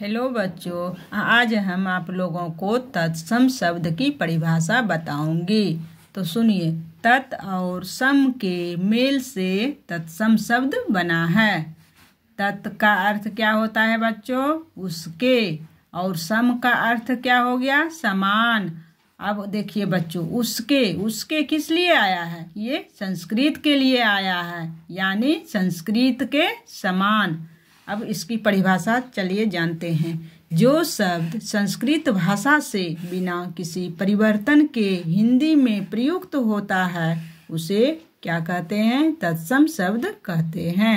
hello बच्चों आज हम आप लोगों को तत्सम शब्द की परिभाषा बताऊंगी तो सुनिए तत् और सम के मेल से तत्सम शब्द बना है तत् का अर्थ क्या होता है बच्चों उसके और सम का अर्थ क्या हो गया समान अब देखिए बच्चों उसके उसके किस लिए आया है ये संस्कृत के लिए आया है यानी संस्कृत के समान अब इसकी परिभाषा चलिए जानते हैं जो शब्द संस्कृत भाषा से बिना किसी परिवर्तन के हिंदी में प्रयुक्त होता है उसे क्या कहते हैं तत्सम शब्द कहते हैं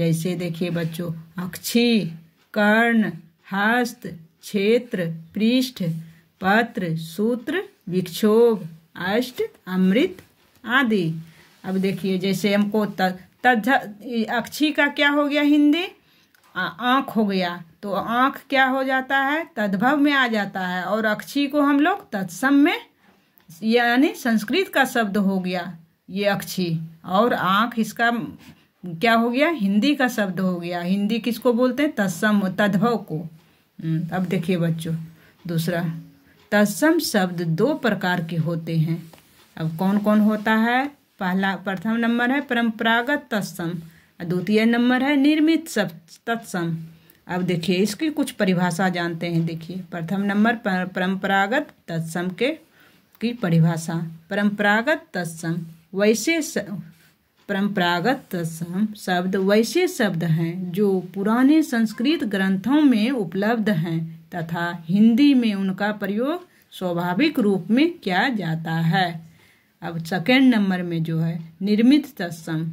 जैसे देखिए बच्चों अक्षी कर्ण हस्त क्षेत्र पृष्ठ पत्र सूत्र विक्षोभ अष्ट अमृत आदि अब देखिए जैसे हमको तद अक्षी का क्या हो गया हिंदी आँख हो गया तो आँख क्या हो जाता है तद्भव में आ जाता है और अक्षी को हम लोग तत्सम में यानी संस्कृत का शब्द हो गया ये अक्षी और आँख इसका क्या हो गया हिंदी का शब्द हो गया हिंदी किसको बोलते हैं तत्सम तद्भव को हम्म, अब देखिए बच्चों दूसरा तत्सम शब्द दो प्रकार के होते हैं अब कौन कौन होता है पहला प्रथम नंबर है परंपरागत तत्सम द्वितीय नंबर है निर्मित सब तत्सम अब देखिए इसकी कुछ परिभाषा जानते हैं देखिए प्रथम नंबर परंपरागत तत्सम के की परिभाषा परंपरागत तत्सम वैसे स... परंपरागत तत्सम शब्द वैसे शब्द हैं जो पुराने संस्कृत ग्रंथों में उपलब्ध हैं तथा हिंदी में उनका प्रयोग स्वाभाविक रूप में किया जाता है अब सेकेंड नंबर में जो है निर्मित तत्सम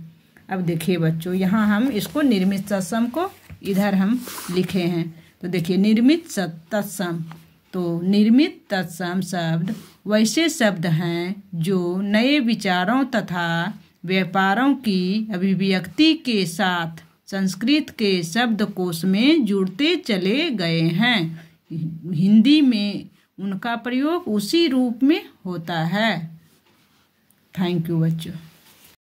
अब देखिए बच्चों यहाँ हम इसको निर्मित तत्सम को इधर हम लिखे हैं तो देखिए निर्मित तत्सम तो निर्मित तत्सम शब्द वैसे शब्द हैं जो नए विचारों तथा व्यापारों की अभिव्यक्ति के साथ संस्कृत के शब्दकोश में जुड़ते चले गए हैं हिंदी में उनका प्रयोग उसी रूप में होता है थैंक यू बच्चों